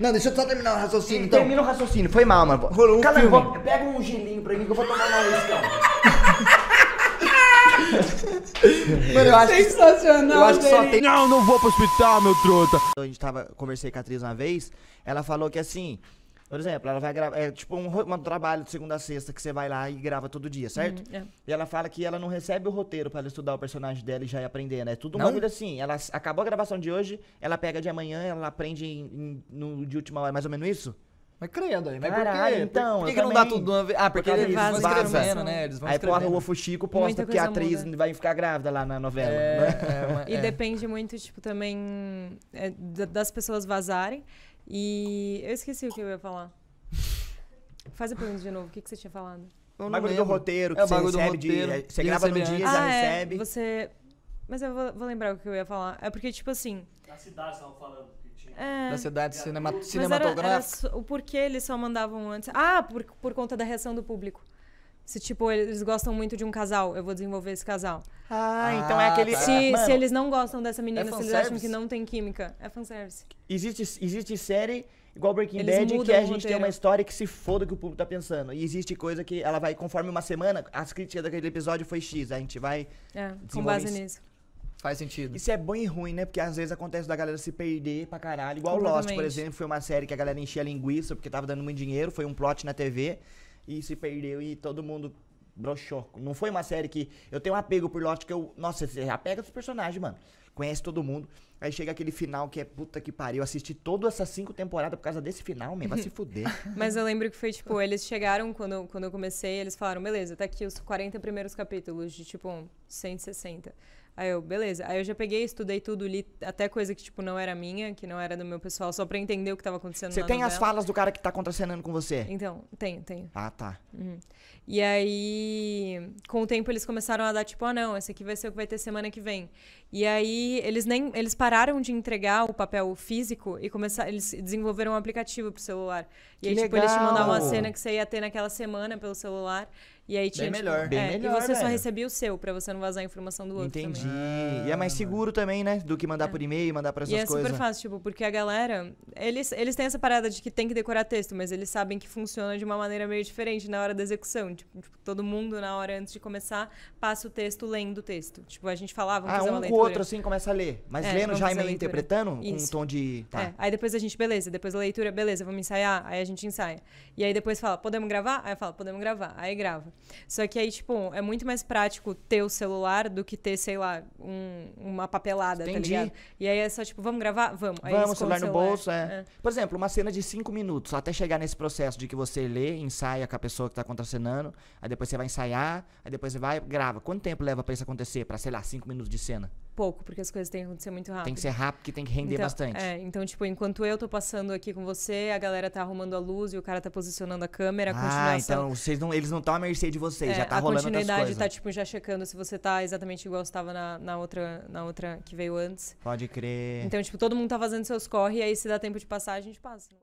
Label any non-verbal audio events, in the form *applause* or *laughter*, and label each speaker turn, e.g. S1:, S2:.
S1: Não, deixa eu só terminar o raciocínio, então. Termina o raciocínio, foi mal, mano. Rolou um Cala, filme. Vou, pega um gelinho pra mim que
S2: eu vou tomar uma uísque,
S1: *laughs* Mano, eu acho Sensacional, que, eu acho que só tem... Não, não vou pro hospital, meu trota. A gente tava, conversei com a atriz uma vez, ela falou que assim, por exemplo, ela vai gravar. É tipo um, um, trabalho de segunda a sexta que você vai lá e grava todo dia, uhum, certo? Uhum, é. E ela fala que ela não recebe o roteiro para estudar o personagem dela e já ir aprendendo. É tudo não? uma vida assim. Ela acabou a gravação de hoje, ela pega de amanhã, ela aprende em, em, no, de última hora, é mais ou menos isso? Mas credo, mas Caralho, por quê? Então, por que, que não dá tudo uma vez? Ah, porque, porque eles vão escrevendo, né? Eles vão Aí porra, o Ofo Chico posta que a atriz muda. vai ficar grávida lá na novela. É, né? é e é.
S2: depende muito, tipo, também é, das pessoas vazarem. E eu esqueci o que eu ia falar. Faz a pergunta de novo, o que, que você tinha falado? mas você bagulho lembro. do roteiro que é, você recebe roteiro, de, é, Você grava no dia, ah, já é. recebe. Você. Mas eu vou, vou, lembrar o que eu ia falar. É porque, tipo assim. Da cidade estavam falando. que tinha é, da cidade cinemat cinematográfica. Era, era o porquê eles só mandavam antes. Ah, por, por conta da reação do público. Se, tipo, eles gostam muito de um casal, eu vou desenvolver esse casal. Ah, ah então é aquele... Tá. Se, Mano, se eles não gostam dessa menina, é se eles acham que não tem química, é fanservice.
S1: Existe, existe série igual Breaking Eles Bad, que a gente tem uma história que se foda que o público tá pensando. E existe coisa que ela vai, conforme uma semana, as críticas daquele episódio foi X, a gente vai.
S2: É, com base isso. nisso.
S1: Faz sentido. Isso é bom e ruim, né? Porque às vezes acontece da galera se perder pra caralho. Igual Lost, por exemplo, foi uma série que a galera enchia linguiça porque tava dando muito dinheiro, foi um plot na TV e se perdeu e todo mundo broxou. Não foi uma série que. Eu tenho um apego por Lost que eu. Nossa, você apega dos personagens, mano conhece todo mundo. Aí chega aquele final que é puta que pariu. assisti todas essas cinco temporadas por causa desse final, mesmo. Vai se *laughs* fuder.
S2: Mas eu lembro que foi tipo, eles chegaram quando, quando eu comecei, eles falaram, beleza, tá aqui os 40 primeiros capítulos de tipo 160. Aí eu, beleza. Aí eu já peguei, estudei tudo, li até coisa que, tipo, não era minha, que não era do meu pessoal, só pra entender o que tava acontecendo Você tem novela. as
S1: falas do cara que tá contracenando com você?
S2: Então, tenho, tenho. Ah, tá. Uhum. E aí, com o tempo, eles começaram a dar, tipo, ah, não, esse aqui vai ser o que vai ter semana que vem. E aí, eles nem eles pararam de entregar o papel físico e começaram, eles desenvolveram um aplicativo pro celular. E que aí, legal. tipo, eles te mandavam uma cena que você ia ter naquela semana pelo celular. E aí tinha. Bem tipo, Bem é, melhor. E você velho. só recebia o seu, pra você não vazar a informação do outro. Entendi.
S1: e é mais seguro também, né? Do que mandar é. por e-mail, mandar pra essas coisas. E é super
S2: fácil, tipo, porque a galera. Eles, eles têm essa parada de que tem que decorar texto, mas eles sabem que funciona de uma maneira meio diferente na hora da execução. Tipo, tipo todo mundo, na hora antes de começar, passa o texto lendo o texto. Tipo, a gente falava, ah, um com o outro assim
S1: começa a ler. Mas é, lendo já e meio interpretando, com um tom de. Tá. É.
S2: Aí depois a gente, beleza, depois a leitura, beleza, vamos ensaiar. Aí a gente ensaia. E aí depois fala, podemos gravar? Aí fala, podemos gravar. Aí grava. Só que aí, tipo, é muito mais prático ter o celular do que ter, sei lá, um, uma papelada, tá Entendi. tá ligado? E aí é só, tipo, vamos gravar? Vamos. Aí vamos, celular, no bolso, é. é. Por exemplo,
S1: uma cena de cinco minutos, até chegar nesse processo de que você lê, ensaia com a pessoa que tá contracenando, aí depois você vai ensaiar, aí depois você vai grava. Quanto tempo leva para isso acontecer? para sei lá, cinco minutos de cena?
S2: pouco, porque as coisas têm que acontecer muito rápido. Tem que ser rápido,
S1: que tem que render então, bastante.
S2: É, então, tipo, enquanto eu tô passando aqui com você, a galera tá arrumando a luz e o cara tá posicionando a câmera, a ah, continuação...
S1: então vocês não, eles não estão à mercê de vocês, é, já tá rolando coisas. A continuidade tá,
S2: tipo, já checando se você tá exatamente igual você tava na, na, outra, na outra que veio antes. Pode crer. Então, tipo, todo mundo tá fazendo seus corre e aí se dá tempo de passar, a gente passa.